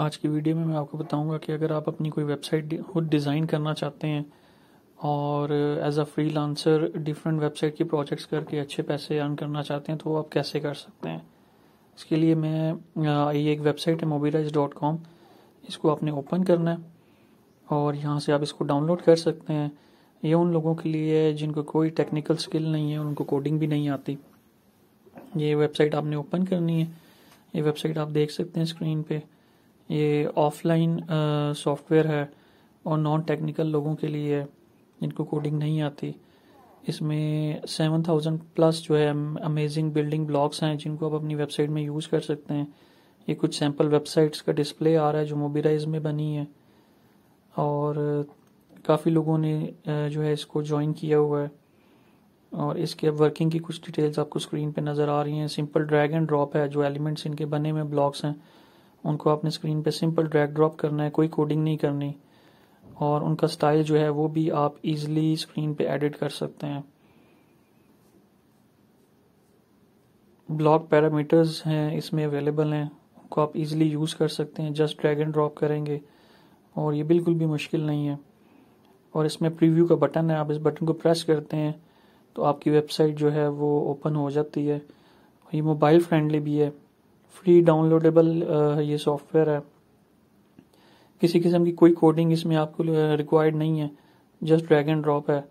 आज की वीडियो में मैं आपको बताऊंगा कि अगर आप अपनी कोई वेबसाइट खुद डिज़ाइन करना चाहते हैं और as a freelancer different website के प्रोजेक्ट्स करके अच्छे पैसे अर्न करना चाहते हैं तो वो आप कैसे कर सकते हैं इसके लिए मैं ये एक वेबसाइट है मोबिलाइज डॉट कॉम इसको आपने ओपन करना है और यहाँ से आप इसको डाउनलोड कर सकते हैं ये उन लोगों के लिए है जिनको कोई टेक्निकल स्किल नहीं है उनको कोडिंग भी नहीं आती ये वेबसाइट आपने ओपन करनी है ये वेबसाइट आप देख सकते हैं स्क्रीन पर ये ऑफलाइन सॉफ्टवेयर है और नॉन टेक्निकल लोगों के लिए है जिनको कोडिंग नहीं आती इसमें सेवन थाउजेंड प्लस जो है अमेजिंग बिल्डिंग ब्लॉक्स हैं जिनको आप अपनी वेबसाइट में यूज़ कर सकते हैं ये कुछ सैम्पल वेबसाइट्स का डिस्प्ले आ रहा है जो मोबिलाइज में बनी है और काफ़ी लोगों ने जो है इसको ज्वाइन किया हुआ है और इसके वर्किंग की कुछ डिटेल्स आपको स्क्रीन पे नज़र आ रही हैं सिंपल ड्रैग एंड ड्रॉप है जो एलिमेंट्स इनके बने हुए ब्लॉक्स हैं उनको आपने स्क्रीन पे सिंपल ड्रैग ड्रॉप करना है कोई कोडिंग नहीं करनी और उनका स्टाइल जो है वो भी आप इजीली स्क्रीन पे एडिट कर सकते हैं ब्लॉक पैरामीटर्स हैं इसमें अवेलेबल हैं उनको आप इजीली यूज़ कर सकते हैं जस्ट ड्रैग एंड ड्रॉप करेंगे और ये बिल्कुल भी मुश्किल नहीं है और इसमें प्रीव्यू का बटन है आप इस बटन को प्रेस करते हैं तो आपकी वेबसाइट जो है वो ओपन हो जाती है ये मोबाइल फ्रेंडली भी है फ्री डाउनलोडेबल uh, ये सॉफ्टवेयर है किसी किस्म की कोई कोडिंग इसमें आपको रिक्वायर्ड uh, नहीं है जस्ट ड्रैग एंड ड्रॉप है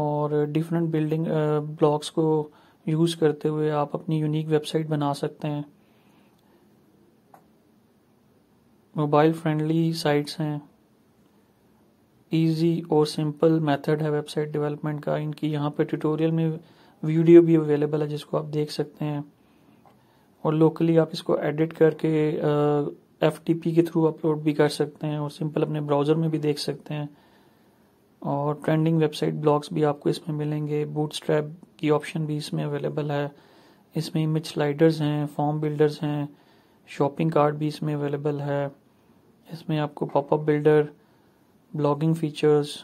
और डिफरेंट बिल्डिंग ब्लॉक्स को यूज़ करते हुए आप अपनी यूनिक वेबसाइट बना सकते हैं मोबाइल फ्रेंडली साइट्स हैं इजी और सिंपल मेथड है वेबसाइट डेवलपमेंट का इनकी यहाँ पर ट्यूटोरियल में वीडियो भी अवेलेबल है जिसको आप देख सकते हैं और लोकली आप इसको एडिट करके एफ के थ्रू अपलोड भी कर सकते हैं और सिंपल अपने ब्राउज़र में भी देख सकते हैं और ट्रेंडिंग वेबसाइट ब्लॉग्स भी आपको इसमें मिलेंगे बूट स्ट्रैप की ऑप्शन भी इसमें अवेलेबल है इसमें इमेज स्लाइडर्स हैं फॉर्म बिल्डर्स हैं शॉपिंग कार्ड भी इसमें अवेलेबल है इसमें आपको popup builder blogging features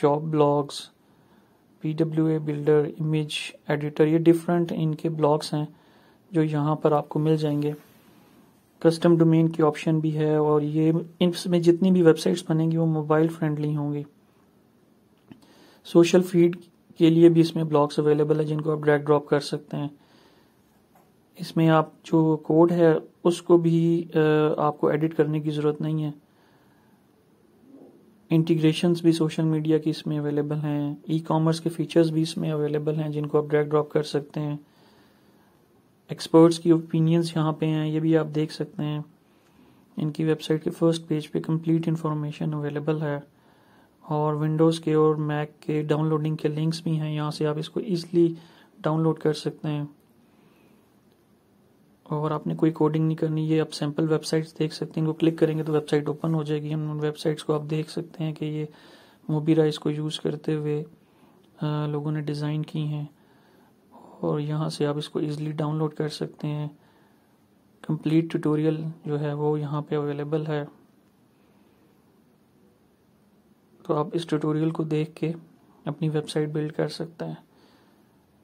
shop blogs P A builder image editor ये डिफरेंट इनके ब्लॉग्स हैं जो यहाँ पर आपको मिल जाएंगे कस्टम डोमेन की ऑप्शन भी है और ये इसमें जितनी भी वेबसाइट्स बनेंगी वो मोबाइल फ्रेंडली होंगी सोशल फीड के लिए भी इसमें ब्लॉग्स अवेलेबल है जिनको आप ड्रैग ड्रॉप कर सकते हैं इसमें आप जो कोड है उसको भी आपको एडिट करने की ज़रूरत नहीं है इंटीग्रेशन भी सोशल मीडिया की इसमें अवेलेबल हैं ई कॉमर्स के फीचर्स भी इसमें अवेलेबल हैं जिनको आप ड्रैग ड्रॉप कर सकते हैं एक्सपर्ट्स की ओपिनियंस यहाँ पे हैं ये भी आप देख सकते हैं इनकी वेबसाइट के फर्स्ट पेज पे कंप्लीट इन्फॉर्मेशन अवेलेबल है और विंडोज़ के और मैक के डाउनलोडिंग के लिंक्स भी हैं यहाँ से आप इसको ईजिली डाउनलोड कर सकते हैं और आपने कोई कोडिंग नहीं करनी ये आप सैम्पल वेबसाइट्स देख सकते हैं इनको क्लिक करेंगे तो वेबसाइट ओपन हो जाएगी हम उन वेबसाइट्स को आप देख सकते हैं कि ये मोबीरा इसको यूज़ करते हुए लोगों ने डिज़ाइन की हैं और यहाँ से आप इसको ईज़िली डाउनलोड कर सकते हैं कंप्लीट ट्यूटोरियल जो है वो यहाँ पे अवेलेबल है तो आप इस ट्यूटोरियल को देख के अपनी वेबसाइट बिल्ड कर सकते हैं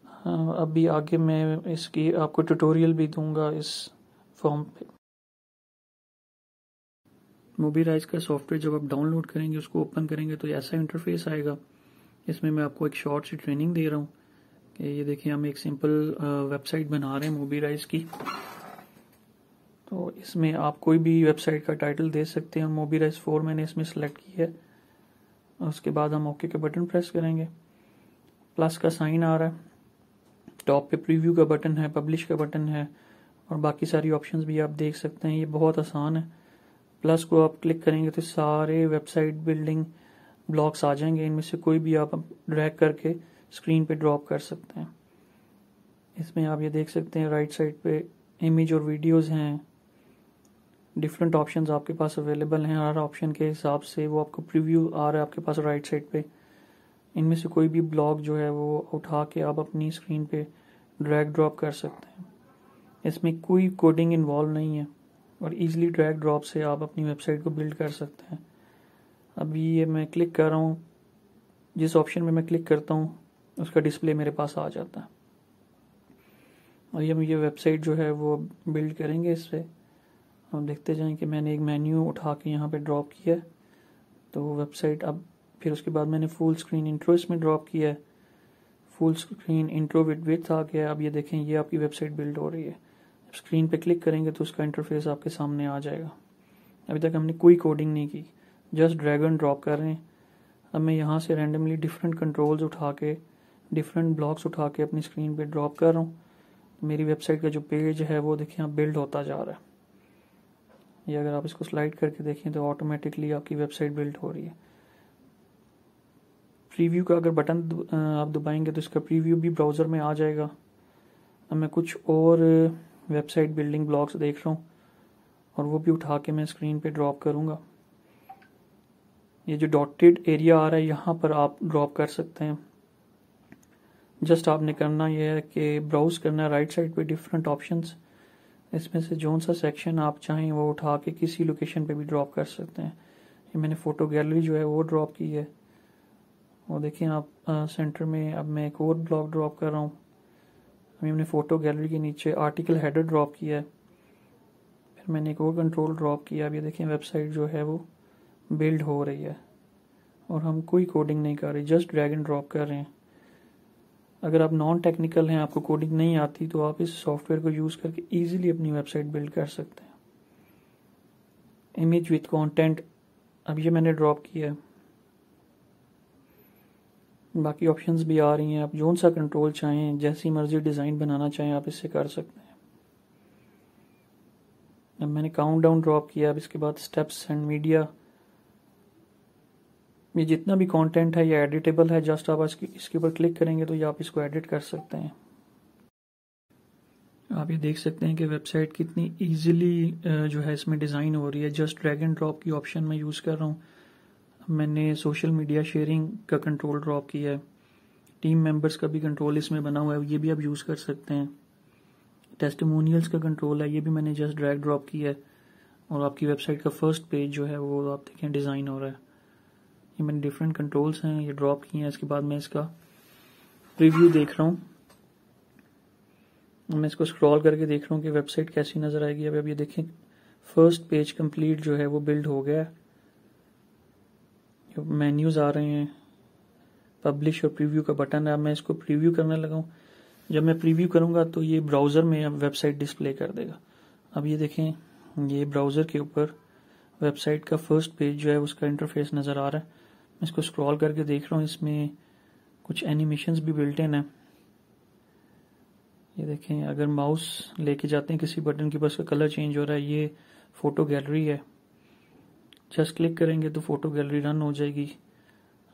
हाँ, अभी आगे मैं इसकी आपको ट्यूटोरियल भी दूंगा इस फॉर्म पे मोबीराइज का सॉफ्टवेयर जब आप डाउनलोड करेंगे उसको ओपन करेंगे तो ऐसा इंटरफेस आएगा इसमें मैं आपको एक शॉर्ट सी ट्रेनिंग दे रहा हूँ ये देखिए हम एक सिंपल वेबसाइट बना रहे हैं मूवी राइज की तो इसमें आप कोई भी वेबसाइट का टाइटल दे सकते हैं मोबी राइज फोर मैंने इसमें सेलेक्ट किया है उसके बाद हम ओके के बटन प्रेस करेंगे प्लस का साइन आ रहा है टॉप पे प्रीव्यू का बटन है पब्लिश का बटन है और बाकी सारी ऑप्शंस भी आप देख सकते हैं ये बहुत आसान है प्लस को आप क्लिक करेंगे तो सारे वेबसाइट बिल्डिंग ब्लॉक्स आ जाएंगे इनमें से कोई भी आप ड्रैग करके स्क्रीन पे ड्रॉप कर सकते हैं इसमें आप ये देख सकते हैं राइट साइड पे इमेज और वीडियोस हैं डिफरेंट ऑप्शंस आपके पास अवेलेबल हैं हर ऑप्शन के हिसाब से वो आपको प्रीव्यू आ रहा है आपके पास राइट साइड पे इनमें से कोई भी ब्लॉग जो है वो उठा के आप अपनी स्क्रीन पे ड्रैग ड्रॉप कर सकते हैं इसमें कोई कोडिंग इन्वॉल्व नहीं है और ईजिली ड्रैग ड्रॉप से आप अपनी वेबसाइट को बिल्ड कर सकते हैं अभी ये मैं क्लिक कर रहा हूँ जिस ऑप्शन में मैं क्लिक करता हूँ उसका डिस्प्ले मेरे पास आ जाता और ये हम ये वेबसाइट जो है वो बिल्ड करेंगे इस पर हम देखते जाएं कि मैंने एक मेन्यू उठा के यहाँ पे ड्रॉप किया है तो वेबसाइट अब फिर उसके बाद मैंने फुल स्क्रीन इंट्रो इसमें ड्रॉप किया है full screen intro with with आ गया अब ये देखें ये आपकी वेबसाइट बिल्ड हो रही है स्क्रीन पे क्लिक करेंगे तो उसका इंटरफेस आपके सामने आ जाएगा अभी तक हमने कोई कोडिंग नहीं की जस्ट ड्रैगन ड्रॉप कर रहे हैं अब मैं यहाँ से रैंडमली डिफरेंट कंट्रोल्स उठा के डिफरेंट ब्लॉग्स उठा के अपनी स्क्रीन पे ड्रॉप कर रहा हूँ मेरी वेबसाइट का जो पेज है वो देखिए यहाँ बिल्ड होता जा रहा है ये अगर आप इसको स्लाइड करके देखें तो ऑटोमेटिकली आपकी वेबसाइट बिल्ड हो रही है प्रीव्यू का अगर बटन आप दबाएंगे तो इसका प्रीव्यू भी ब्राउज़र में आ जाएगा अब मैं कुछ और वेबसाइट बिल्डिंग ब्लॉग्स देख रहा हूँ और वो भी उठा के मैं स्क्रीन पे ड्रॉप करूँगा ये जो डॉटेड एरिया आ रहा है यहाँ पर आप ड्रॉप कर सकते हैं जस्ट आपने करना यह है कि ब्राउज़ करना है राइट साइड पे डिफरेंट ऑप्शंस इसमें से जौन सा सेक्शन आप चाहें वो उठा के किसी लोकेशन पे भी ड्रॉप कर सकते हैं ये मैंने फ़ोटो गैलरी जो है वो ड्रॉप की है वो देखिए आप सेंटर में अब मैं एक और ब्लॉग ड्रॉप कर रहा हूँ अभी हमने फ़ोटो गैलरी के नीचे आर्टिकल हेडर ड्रॉप किया है फिर मैंने एक और कंट्रोल ड्रॉप किया अब ये देखें वेबसाइट जो है वो बिल्ड हो रही है और हम कोई कोडिंग नहीं कर रहे जस्ट ड्रैग एंड ड्रॉप कर रहे हैं अगर आप नॉन टेक्निकल हैं आपको कोडिंग नहीं आती तो आप इस सॉफ्टवेयर को यूज़ करके इजीली अपनी वेबसाइट बिल्ड कर सकते हैं इमेज विथ कंटेंट अब ये मैंने ड्रॉप किया है बाकी ऑप्शंस भी आ रही हैं आप जोन सा कंट्रोल चाहें जैसी मर्जी डिज़ाइन बनाना चाहें आप इससे कर सकते हैं अब मैंने काउंट डाउन ड्रॉप किया अब इसके बाद स्टेप्स एंड मीडिया ये जितना भी कंटेंट है ये एडिटेबल है जस्ट आप इसके ऊपर क्लिक करेंगे तो ये आप इसको एडिट कर सकते हैं आप ये देख सकते हैं कि वेबसाइट कितनी इजीली जो है इसमें डिज़ाइन हो रही है जस्ट ड्रैग एंड ड्रॉप की ऑप्शन में यूज़ कर रहा हूँ मैंने सोशल मीडिया शेयरिंग का कंट्रोल ड्रॉप किया है टीम मेंबर्स का भी कंट्रोल इसमें बना हुआ है ये भी आप यूज़ कर सकते हैं टेस्टमोनियल्स का कंट्रोल है ये भी मैंने जस्ट ड्रैग ड्रॉप किया है और आपकी वेबसाइट का फर्स्ट पेज जो है वो आप देखें डिज़ाइन हो रहा है ये मैंने डिफरेंट कंट्रोल्स हैं ये ड्रॉप किए हैं इसके बाद मैं इसका रिव्यू देख रहा हूँ मैं इसको स्क्रॉल करके देख रहा हूँ कि वेबसाइट कैसी नज़र आएगी अभी अब ये देखें फर्स्ट पेज कंप्लीट जो है वो बिल्ड हो गया मेन्यूज़ आ रहे हैं पब्लिश और प्रीव्यू का बटन है अब मैं इसको प्रीव्यू करने लगा हूँ जब मैं प्रीव्यू करूँगा तो ये ब्राउज़र में अब वेबसाइट डिस्प्ले कर देगा अब ये देखें ये ब्राउज़र के ऊपर वेबसाइट का फर्स्ट पेज जो है उसका इंटरफेस नज़र आ रहा है मैं इसको स्क्रॉल करके देख रहा हूँ इसमें कुछ एनिमेशंस भी बिल्ट इन है ये देखें अगर माउस लेके जाते हैं किसी बटन के पास का कलर चेंज हो रहा है ये फ़ोटो गैलरी है जस्ट क्लिक करेंगे तो फ़ोटो गैलरी रन हो जाएगी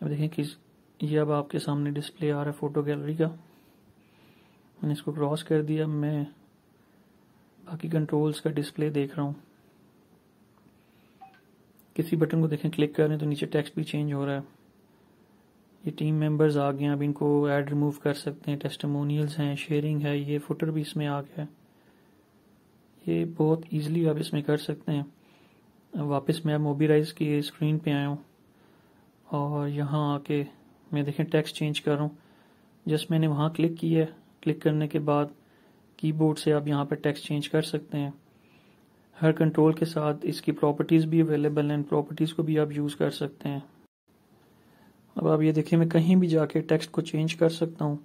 अब देखें किस ये अब आपके सामने डिस्प्ले आ रहा है फ़ोटो गैलरी का मैंने इसको क्रॉस कर दिया मैं बाकी कंट्रोल्स का डिस्प्ले देख रहा हूँ किसी बटन को देखें क्लिक करें तो नीचे टेक्स्ट भी चेंज हो रहा है ये टीम मेंबर्स आ गए हैं अब इनको ऐड रिमूव कर सकते हैं टेस्टमोनियल्स हैं शेयरिंग है ये फुटर भी इसमें आ गया है ये बहुत इजीली आप इसमें कर सकते हैं वापस मैं मोबिलाइज की स्क्रीन पे आया हूँ और यहाँ आके मैं देखें टेक्स्ट चेंज कर रहा हूँ जस्ट मैंने वहाँ क्लिक किया है क्लिक करने के बाद कीबोर्ड से आप यहाँ पर टेक्स्ट चेंज कर सकते हैं हर कंट्रोल के साथ इसकी प्रॉपर्टीज़ भी अवेलेबल हैं प्रॉपर्टीज़ को भी आप यूज़ कर सकते हैं अब आप ये देखिए मैं कहीं भी जाके टेक्स्ट को चेंज कर सकता हूँ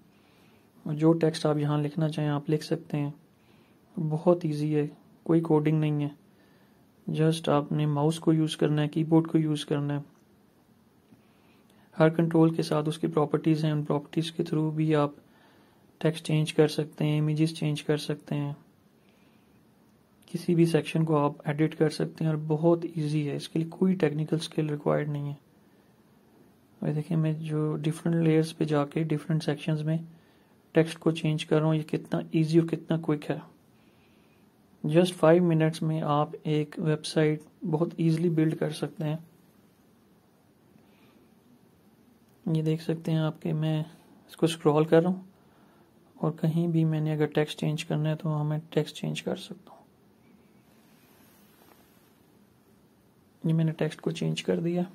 और जो टेक्स्ट आप यहाँ लिखना चाहें आप लिख सकते हैं बहुत इजी है कोई कोडिंग नहीं है जस्ट आपने माउस को यूज़ करना है कीबोर्ड को यूज़ करना है हर कंट्रोल के साथ उसकी प्रॉपर्टीज़ हैं उन प्रॉपर्टीज़ के थ्रू भी आप टेक्स्ट चेंज कर सकते हैं इमेजेस चेंज कर सकते हैं किसी भी सेक्शन को आप एडिट कर सकते हैं और बहुत इजी है इसके लिए कोई टेक्निकल स्किल रिक्वायर्ड नहीं है और देखिए मैं जो डिफरेंट लेयर्स पे जाके डिफरेंट सेक्शंस में टेक्स्ट को चेंज कर रहा हूँ ये कितना इजी और कितना क्विक है जस्ट फाइव मिनट्स में आप एक वेबसाइट बहुत इजीली बिल्ड कर सकते हैं ये देख सकते हैं आपके मैं इसको स्क्रॉल कर रहा हूँ और कहीं भी मैंने अगर टेक्स्ट चेंज करना है तो हाँ मैं टेक्स्ट चेंज कर सकता हूँ ये मैंने टेक्स्ट को चेंज कर दिया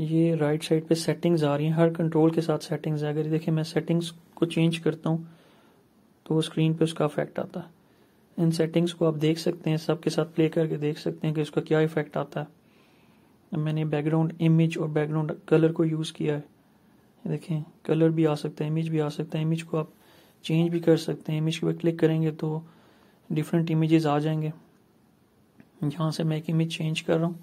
ये राइट साइड पे सेटिंग्स आ रही हैं हर कंट्रोल के साथ सेटिंग्स है अगर देखिए मैं सेटिंग्स को चेंज करता हूँ तो स्क्रीन पे उसका इफेक्ट आता है इन सेटिंग्स को आप देख सकते हैं सबके साथ प्ले करके देख सकते हैं कि उसका क्या इफेक्ट आता है मैंने बैकग्राउंड इमेज और बैकग्राउंड कलर को यूज़ किया है देखें कलर भी आ सकता है इमेज भी आ सकता है इमेज को आप चेंज भी कर सकते हैं इमेज के ऊपर क्लिक करेंगे तो डिफरेंट इमेजेस आ जाएंगे यहाँ से मैं एक इमेज चेंज कर रहा हूँ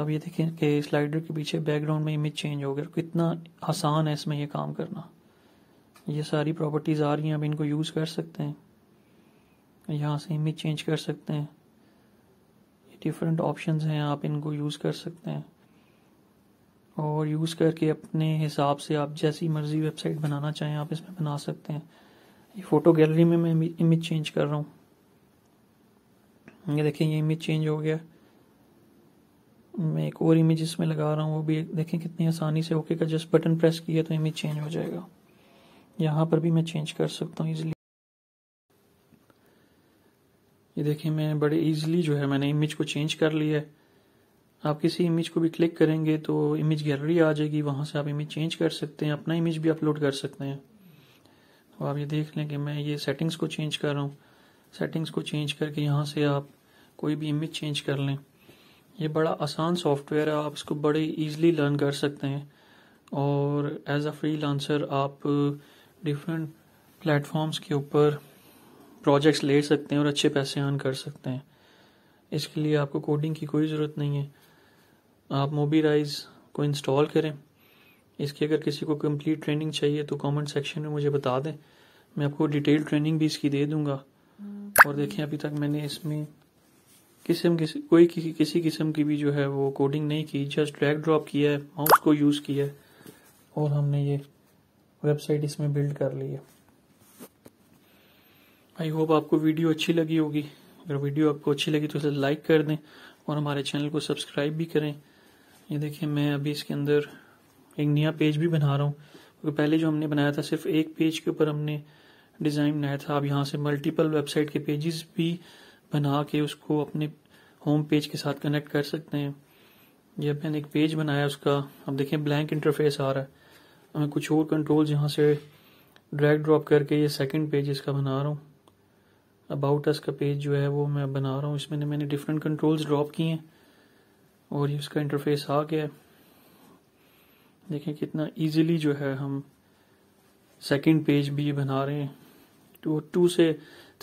अब ये देखें कि स्लाइडर के पीछे बैकग्राउंड में इमेज चेंज हो गया कितना आसान है इसमें ये काम करना ये सारी प्रॉपर्टीज़ आ रही हैं अब इनको यूज़ कर सकते हैं यहाँ से इमेज चेंज कर सकते हैं ये डिफरेंट ऑप्शंस हैं आप इनको यूज़ कर सकते हैं और यूज़ करके अपने हिसाब से आप जैसी मर्ज़ी वेबसाइट बनाना चाहें आप इसमें बना सकते हैं ये फ़ोटो गैलरी में मैं इमेज चेंज कर रहा हूँ ये देखें ये इमेज चेंज हो गया मैं एक और इमेज इसमें लगा रहा हूँ वो भी देखें कितनी आसानी से ओके का जस्ट बटन प्रेस किया तो इमेज चेंज हो जाएगा यहाँ पर भी मैं चेंज कर सकता हूँ इजिली ये देखिए मैं बड़े इजीली जो है मैंने इमेज को चेंज कर लिया है आप किसी इमेज को भी क्लिक करेंगे तो इमेज गैलरी आ जाएगी वहाँ से आप इमेज चेंज कर सकते हैं अपना इमेज भी अपलोड कर सकते हैं तो आप ये देख लें कि मैं ये सेटिंग्स को चेंज कर रहा हूँ सेटिंग्स को चेंज करके यहाँ से आप कोई भी इमेज चेंज कर लें ये बड़ा आसान सॉफ्टवेयर है आप इसको बड़े ईजिली लर्न कर सकते हैं और एज अ फ्री लांसर आप डिफरेंट प्लेटफॉर्म्स के ऊपर प्रोजेक्ट्स ले सकते हैं और अच्छे पैसे अर्न कर सकते हैं इसके लिए आपको कोडिंग की कोई ज़रूरत नहीं है आप मोबीराइज को इंस्टॉल करें इसकी अगर किसी को कंप्लीट ट्रेनिंग चाहिए तो कमेंट सेक्शन में मुझे बता दें मैं आपको डिटेल ट्रेनिंग भी इसकी दे दूंगा और देखें अभी तक मैंने इसमें किसम किसी कोई कि, किसी किस्म की भी जो है वो कोडिंग नहीं की जस्ट ड्रैग ड्रॉप किया है माउस को यूज़ किया है और हमने ये वेबसाइट इसमें बिल्ड कर ली है आई होप आपको वीडियो अच्छी लगी होगी अगर वीडियो आपको अच्छी लगी तो इसे लाइक कर दें और हमारे चैनल को सब्सक्राइब भी करें ये देखिए मैं अभी इसके अंदर एक नया पेज भी बना रहा हूँ क्योंकि पहले जो हमने बनाया था सिर्फ एक पेज के ऊपर हमने डिज़ाइन बनाया था आप यहाँ से मल्टीपल वेबसाइट के पेजेस भी बना के उसको अपने होम पेज के साथ कनेक्ट कर सकते हैं जब मैंने एक पेज बनाया उसका अब देखें ब्लैंक इंटरफेस आ रहा है मैं कुछ और कंट्रोल यहाँ से ड्रैग ड्रॉप करके ये सेकंड पेज इसका बना रहा हूँ अबाउट अस का पेज जो है वो मैं बना रहा हूँ इसमें मैंने डिफरेंट कंट्रोल्स ड्रॉप किए हैं और ये उसका इंटरफेस आ गया है देखें कितना ईजिली जो है हम सेकेंड पेज भी बना रहे हैं टू टू से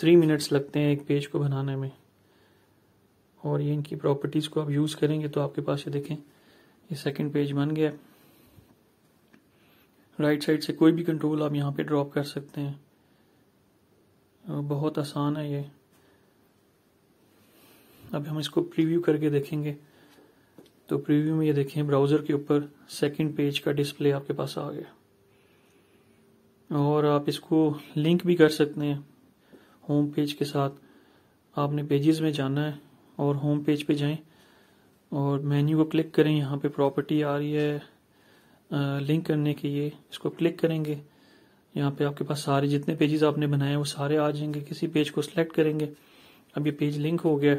थ्री मिनट्स लगते हैं एक पेज को बनाने में और ये इनकी प्रॉपर्टीज़ को आप यूज़ करेंगे तो आपके पास ये देखें ये सेकंड पेज बन गया राइट साइड से कोई भी कंट्रोल आप यहाँ पे ड्रॉप कर सकते हैं बहुत आसान है ये अब हम इसको प्रीव्यू करके देखेंगे तो प्रीव्यू में ये देखें ब्राउज़र के ऊपर सेकंड पेज का डिस्प्ले आपके पास आ गया और आप इसको लिंक भी कर सकते हैं होम पेज के साथ आपने पेजेस में जाना है और होम पेज पे जाएं और मेन्यू को क्लिक करें यहाँ पे प्रॉपर्टी आ रही है लिंक करने के लिए इसको क्लिक करेंगे यहाँ पे आपके पास सारे जितने पेजेस आपने बनाए वो सारे आ जाएंगे किसी पेज को सिलेक्ट करेंगे अब ये पेज लिंक हो गया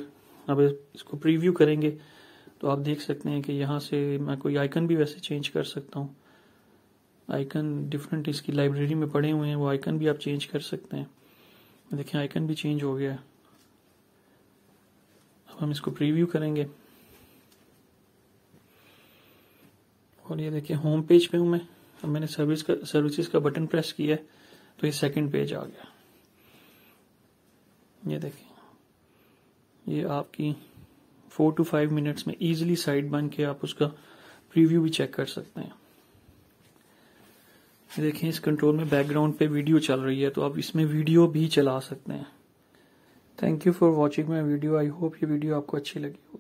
अब इसको प्रीव्यू करेंगे तो आप देख सकते हैं कि यहाँ से मैं कोई आइकन भी वैसे चेंज कर सकता हूँ आइकन डिफरेंट इसकी लाइब्रेरी में पड़े हुए हैं वो आइकन भी आप चेंज कर सकते हैं देखें आइकन भी चेंज हो गया अब हम इसको प्रीव्यू करेंगे और ये देखिए होम पेज पे हूं मैं अब मैंने सर्विस का सर्विसेज का बटन प्रेस किया है तो ये सेकंड पेज आ गया ये देखिए ये आपकी फोर टू फाइव मिनट्स में इजीली साइड बन के आप उसका प्रीव्यू भी चेक कर सकते हैं देखें इस कंट्रोल में बैकग्राउंड पे वीडियो चल रही है तो आप इसमें वीडियो भी चला सकते हैं thank you for watching my video I hope ये वीडियो आपको अच्छी लगी